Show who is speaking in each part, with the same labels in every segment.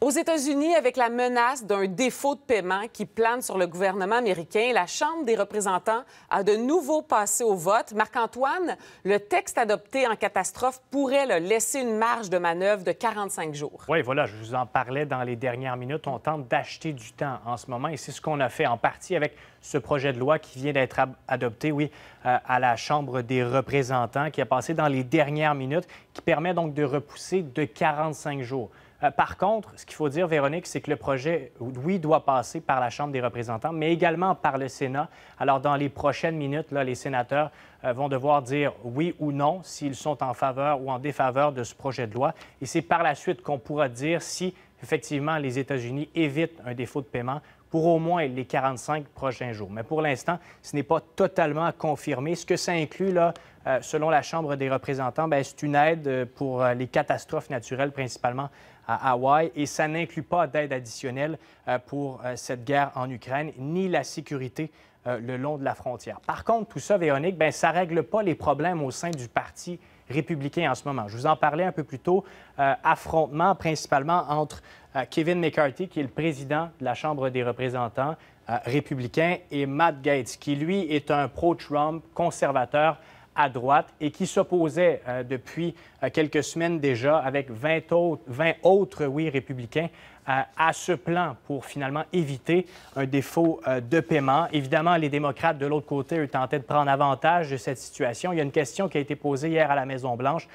Speaker 1: Aux États-Unis, avec la menace d'un défaut de paiement qui plane sur le gouvernement américain, la Chambre des représentants a de nouveau passé au vote. Marc-Antoine, le texte adopté en catastrophe pourrait laisser une marge de manœuvre de 45 jours. Oui, voilà, je vous en parlais dans les dernières minutes. On tente d'acheter du temps en ce moment et c'est ce qu'on a fait en partie avec ce projet de loi qui vient d'être adopté, oui, euh, à la Chambre des représentants, qui a passé dans les dernières minutes, qui permet donc de repousser de 45 jours euh, par contre, ce qu'il faut dire, Véronique, c'est que le projet, oui, doit passer par la Chambre des représentants, mais également par le Sénat. Alors, dans les prochaines minutes, là, les sénateurs euh, vont devoir dire oui ou non s'ils sont en faveur ou en défaveur de ce projet de loi. Et c'est par la suite qu'on pourra dire si effectivement, les États-Unis évitent un défaut de paiement pour au moins les 45 prochains jours. Mais pour l'instant, ce n'est pas totalement confirmé. Ce que ça inclut, là, euh, selon la Chambre des représentants, ben, c'est une aide euh, pour euh, les catastrophes naturelles, principalement à Hawaï, et ça n'inclut pas d'aide additionnelle pour cette guerre en Ukraine, ni la sécurité le long de la frontière. Par contre, tout ça, Véronique, ben, ça ne règle pas les problèmes au sein du parti républicain en ce moment. Je vous en parlais un peu plus tôt, euh, affrontement principalement entre euh, Kevin McCarthy, qui est le président de la Chambre des représentants euh, républicains, et Matt Gates, qui lui est un pro-Trump conservateur à droite et qui s'opposait euh, depuis euh, quelques semaines déjà avec 20 autres, 20 autres oui, républicains euh, à ce plan pour finalement éviter un défaut de paiement. Évidemment, les démocrates de l'autre côté, eux, tentaient de prendre avantage de cette situation. Il y a une question qui a été posée hier à la Maison-Blanche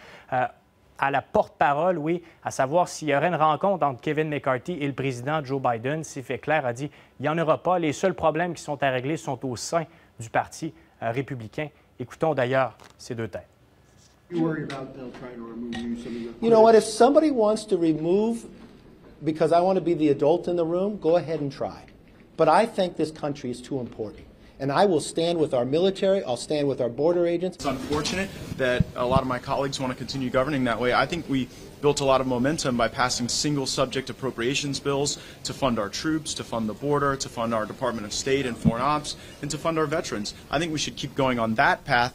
Speaker 1: à la porte-parole, oui, à savoir s'il y aurait une rencontre entre Kevin McCarthy et le président Joe Biden. S'il fait clair, a dit il n'y en aura pas. Les seuls problèmes qui sont à régler sont au sein du Parti républicain. Écoutons d'ailleurs ces deux thèmes.
Speaker 2: You know what? If somebody wants to remove because I want to be the adult in the room, go ahead and try. But I think this country is too important and I will stand with our military, I'll stand with our border agents. It's unfortunate that a lot of my colleagues want to continue governing that way. I think we built a lot of momentum by passing single subject appropriations bills to fund our troops, to fund the border, to fund our Department of State and
Speaker 1: Foreign Ops, and to fund our veterans. I think we should keep going on that path.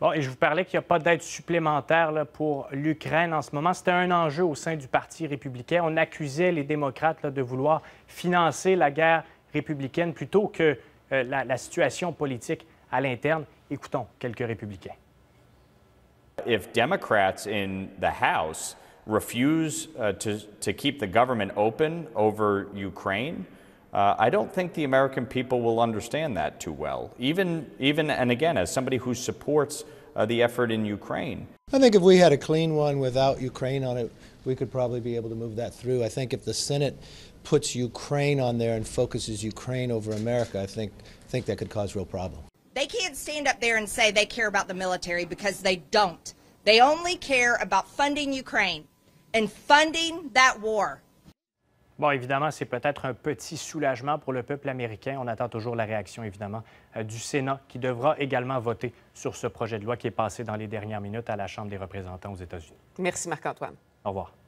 Speaker 1: Bon, et je vous parlais qu'il n'y a pas d'aide supplémentaire là, pour l'Ukraine en ce moment. C'était un enjeu au sein du Parti républicain. On accusait les démocrates là, de vouloir financer la guerre républicaine plutôt que Euh, la, la situation politique à l'interne. Écoutons quelques républicains. If Democrats in the House refuse uh, to, to keep the government open over Ukraine, uh, I don't think the American people will understand that too well. Even, even and again, as somebody who supports uh, the effort in Ukraine.
Speaker 2: I think if we had a clean one without Ukraine on it, we could probably be able to move that through. I think if the Senate puts Ukraine on there and focuses Ukraine over America, I think, think that could cause real problems.
Speaker 1: They can't stand up there and say they care about the military because they don't. They only care about funding Ukraine and funding that war. Bon, évidemment, c'est peut-être un petit soulagement pour le peuple américain. On attend toujours la réaction, évidemment, euh, du Sénat, qui devra également voter sur ce projet de loi qui est passé dans les dernières minutes à la Chambre des représentants aux États-Unis. Merci, Marc-Antoine. Au revoir.